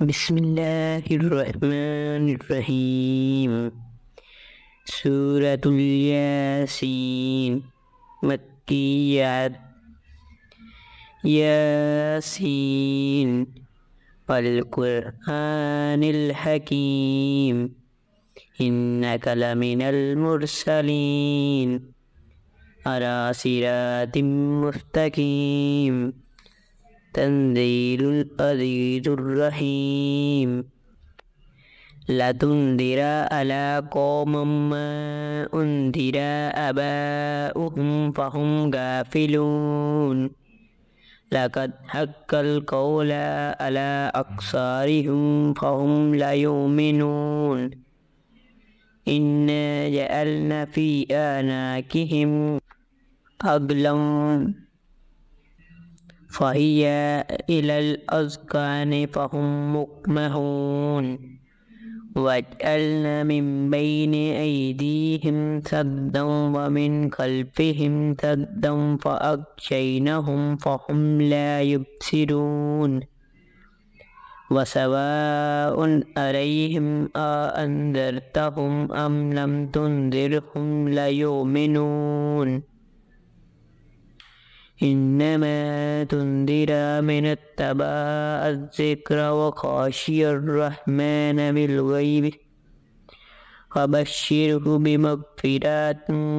بسم الله الرحمن الرحيم سورة الياسين مكية ياسين والقرآن الحكيم إنك لمن المرسلين على صراط مستقيم تنزيل العزيز الرحيم لتنذر على قوم ما أنذر آباؤهم فهم غافلون لقد حق القول على أقصارهم فهم لا يؤمنون إنا جعلنا في آناكهم أغلام فهي إلى الأذقان فهم مكمهون وجعلنا من بين أيديهم سدا ومن خلفهم سدا فأغشيناهم فهم لا يبصرون وسواء عليهم أأنذرتهم أم لم تنذرهم ليؤمنون إنما تنذر من اتبع الذكر وخاشي الرحمن بالغيب فبشره بمغفرة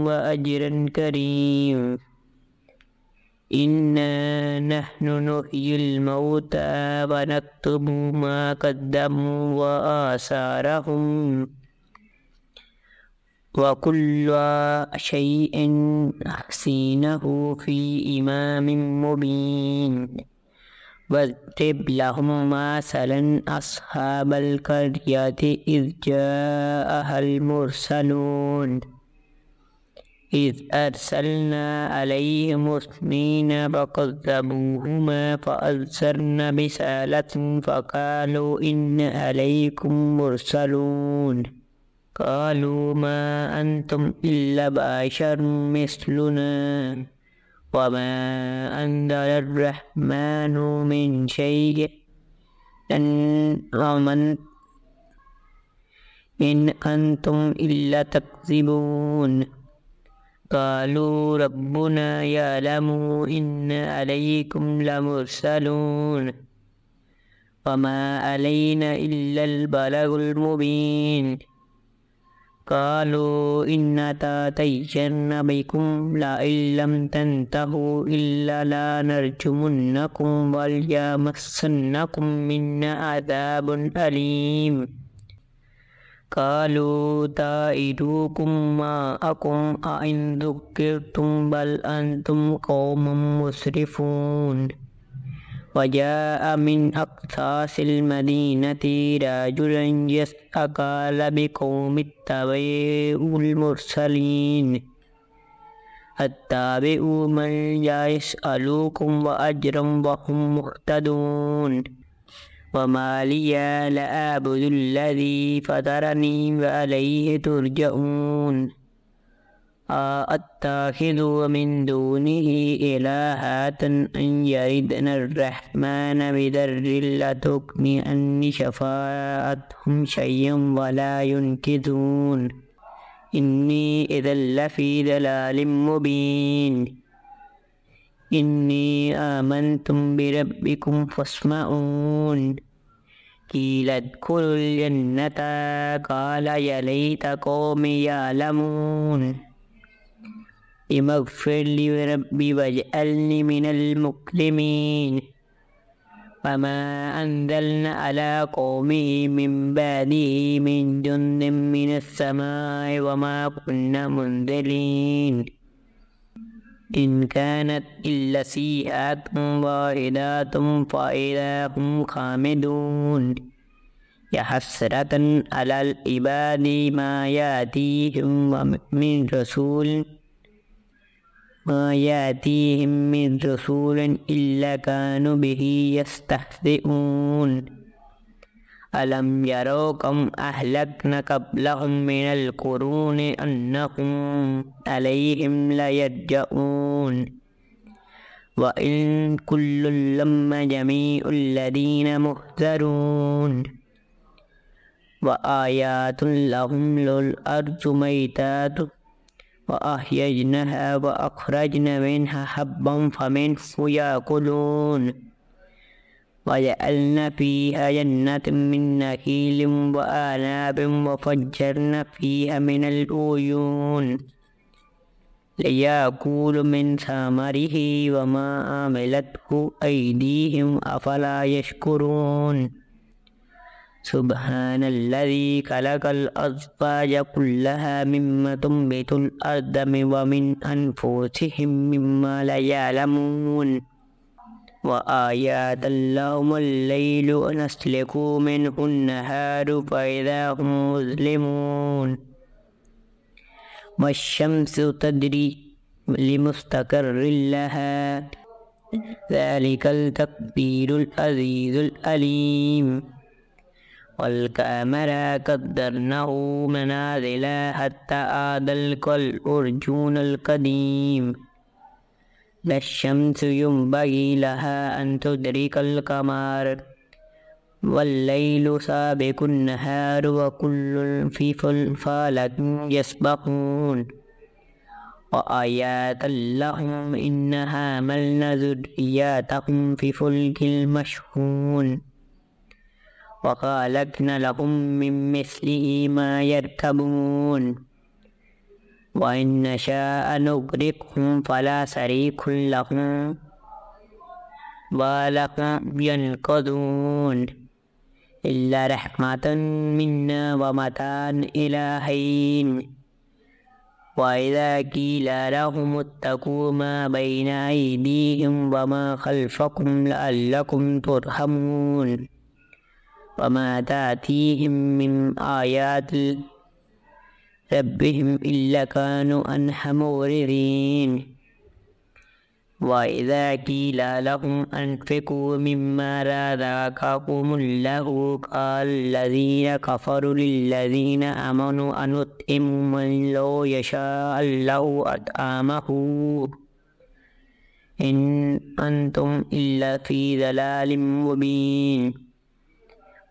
وأجر كريم إنا نحن نحيي الموتى ونكتب ما قدموا وآثارهم وكل شيء أحسينه في إمام مبين واضرب لهم مثلا أصحاب القرية إذ جاءها المرسلون إذ أرسلنا عليهم اثنين فكذبوهما فأرسلنا بسالة فقالوا إن عليكم مرسلون قالوا ما أنتم إلا بشر مثلنا وما أنزل الرحمن من شيء إن إن أنتم إلا تكذبون قالوا ربنا يعلم إن عليكم لمرسلون وما علينا إلا البلاغ المبين قالوا إن تاتينا بكم لئن لم تنتهوا إلا لنرجمنكم وليمسنكم منا عذاب أليم قالوا تائدوكم أكم أئن ذكرتم بل أنتم قوم مسرفون وجاء من أقصاص المدينة رجلا يسعى قال بقوم اتبعوا المرسلين اتبعوا من لا يسألوكم وأجرا وهم مهتدون وما لي لأعبد الذي فطرني وعليه ترجعون أتخذ من دونه إلهات إن يردنا الرحمن بدر لا تكن أن شفاءتهم شيئا ولا ينكثون إني إذا لفي دلال مبين إني آمنتم بربكم فاسمعون قيل ادخلوا الجنة قال يا ليت قومي يعلمون رب اغفر لي وربي واجعلني من المكرمين وما أنزلنا على قومه من بعده من جند من السماء وما كنا منزلين إن كانت إلا سيئات واحدة فإذا هم خامدون يا حسرة على العباد ما يأتيهم من رسول ما يأتيهم من رسول إلا كانوا به يستهزئون ألم يروا كم أهلكنا قبلهم من القرون أنهم عليهم لا يرجعون وإن كل لما جميع الذين مهترون وآيات لهم للأرض ميتات وأحيجناها وأخرجنا منها حبا فمنه يأكلون وجعلنا فيها جنات من نخيل وأناب وفجرنا فيها من العيون ليأكلوا من ثمره وما عملته أيديهم أفلا يشكرون سبحان الذي خلق الأزواج كلها مما تنبت الأرض ومن أنفسهم مما لا يعلمون وآيات لهم الليل نسلك منه النهار فإذا هم مظلمون والشمس تدري لمستقر لها ذلك التقدير العزيز الأليم والقمر قدرناه منازل حتى عاد الأرجون القديم لا الشمس ينبغي لها أن تدرك القمر والليل سابق النهار وكل في فلفالة يسبقون وآيات لهم إنها ملنا ذرياتهم في فلك المشحون وقال ابن لهم من مثله ما يركبون وإن نشاء نغرقهم فلا سريك لهم ولهم ينقذون إلا رحمة منا ومتان إلى حين وإذا قيل لهم اتقوا ما بين أيديهم وما خلفكم لعلكم ترحمون وما تأتيهم من آيات ربهم إلا كانوا عنها مغررين وإذا قيل لهم أنفقوا مما رزقكم الله قال الذين كفروا للذين آمنوا أنطعم من لو يشاء الله أطعمه إن أنتم إلا في ضلال مبين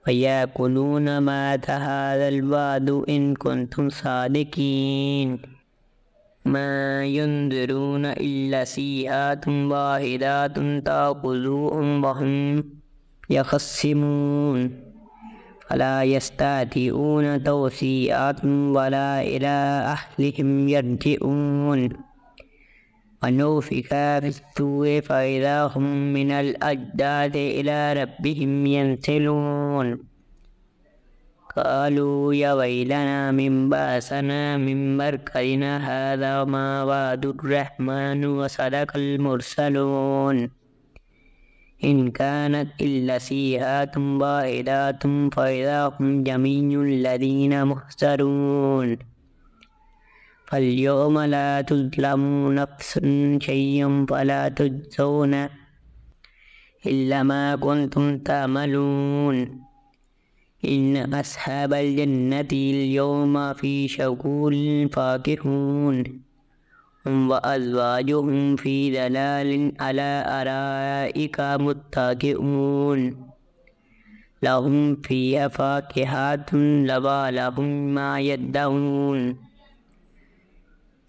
ويأكلون ما تهذا الوعد إن كنتم صادقين ما ينذرون إلا سيئات واحدات تأخذوهم وهم يخصمون فلا يستاتئون توسيئات ولا إلى أهلهم يرجعون ونوفك في الثور فإذا هم من الأجداد إلى ربهم ينسلون قالوا يا ويلنا من بأسنا من مركزنا هذا ما وعد الرحمن وصدق المرسلون إن كانت إلا سيئات بائدات فإذا هم جميع الذين محسرون فاليوم لا تظلم نفس شيئا فلا تجزون إلا ما كنتم تعملون إن أصحاب الجنة اليوم في شغول فاكهون هم وأزواجهم في دلال على أرائك متكئون لهم فيها فاكهات لبالهم ما يدعون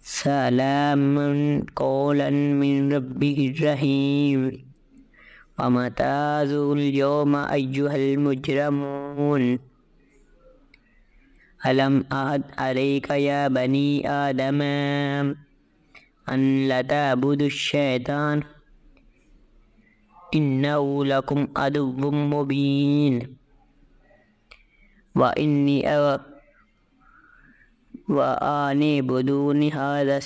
سلام قولا من رب رحيم ومتازوا اليوم أيها المجرمون ألم أعد عليك يا بني آدم أن لا تعبدوا الشيطان إنه لكم عدو مبين وإني أوقف بدون هذا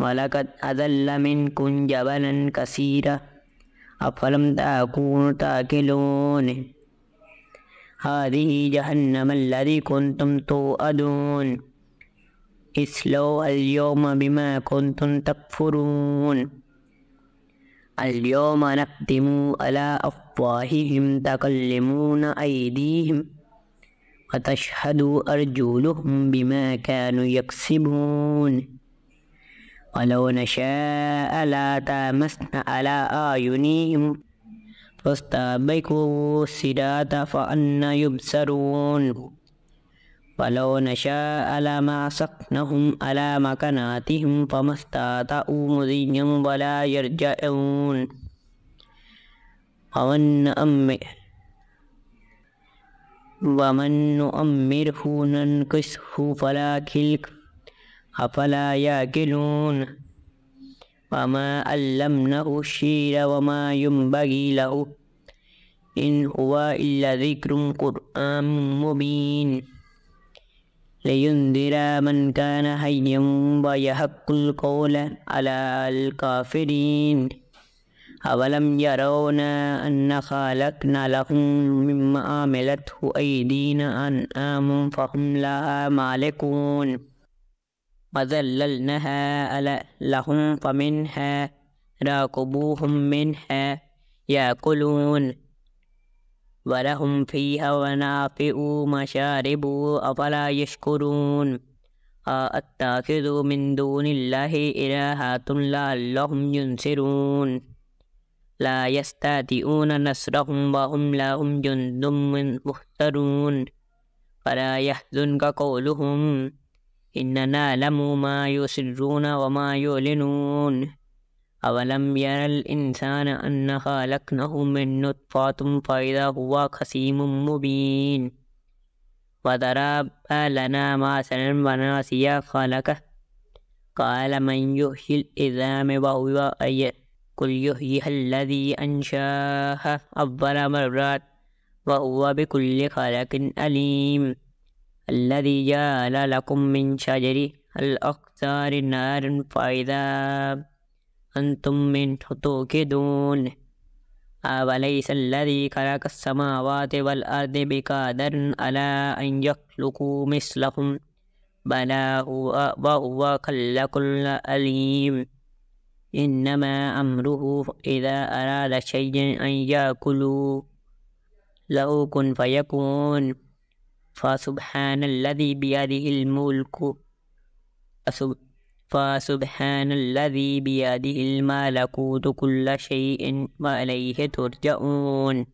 ولقد أذل منكم جبلا كثيرا أفلم هذه جهنم الذي كنتم كنتم اليوم اليوم بما تكفرون و على أفواههم تكلمون أيديهم وتشهد أرجلهم بما كانوا يكسبون ولو نشاء تمسنا على أعينهم فاستبقوا الصراط فأنا يبصرون ولو نشاء لما سقناهم على مكاناتهم فما استطاعوا مضيا ولا يرجعون ومن أمره ومن نؤمره ننكسه فلا كلك أفلا يعقلون وما علمناه الشير وما ينبغي له إن هو إلا ذكر قرآن مبين لينذر من كان حيا ويحق القول على الكافرين أولم يرون أن خلقنا لهم مما عملته أيدينا أنعاما فهم لها مالكون وذللناها لهم فمنها راكبوهم منها يأكلون ولهم فيها ونافئ مشارب أفلا يشكرون أتخذوا من دون الله إلهات لعلهم ينصرون لا يستاتئون نصرهم وهم لهم جند مهترون فلا يحزنك قولهم إننا نعلم ما يسرون وما يعلنون أولم ير الإنسان أن خلقناه من نطفة فإذا هو خصيم مبين وضرب لنا مثلا وناسي خلقه قال من يحيي الإذام وهو أيت قل يحييها الذي أنشاها أول مرات وهو بكل خلق أليم الذي جعل لكم من شجر الأقطار نارا فإذا أنتم منه توقدون أوليس الذي خلق السماوات والأرض بقادر على أن يخلقوا مثلهم بلى هو وهو خلق أليم إنما أمره إذا أراد شيئا أن يأكل له كن فيكون فسبحان الذي بيده الملك فسبحان الذي بيده الملكوت كل شيء وإليه ترجعون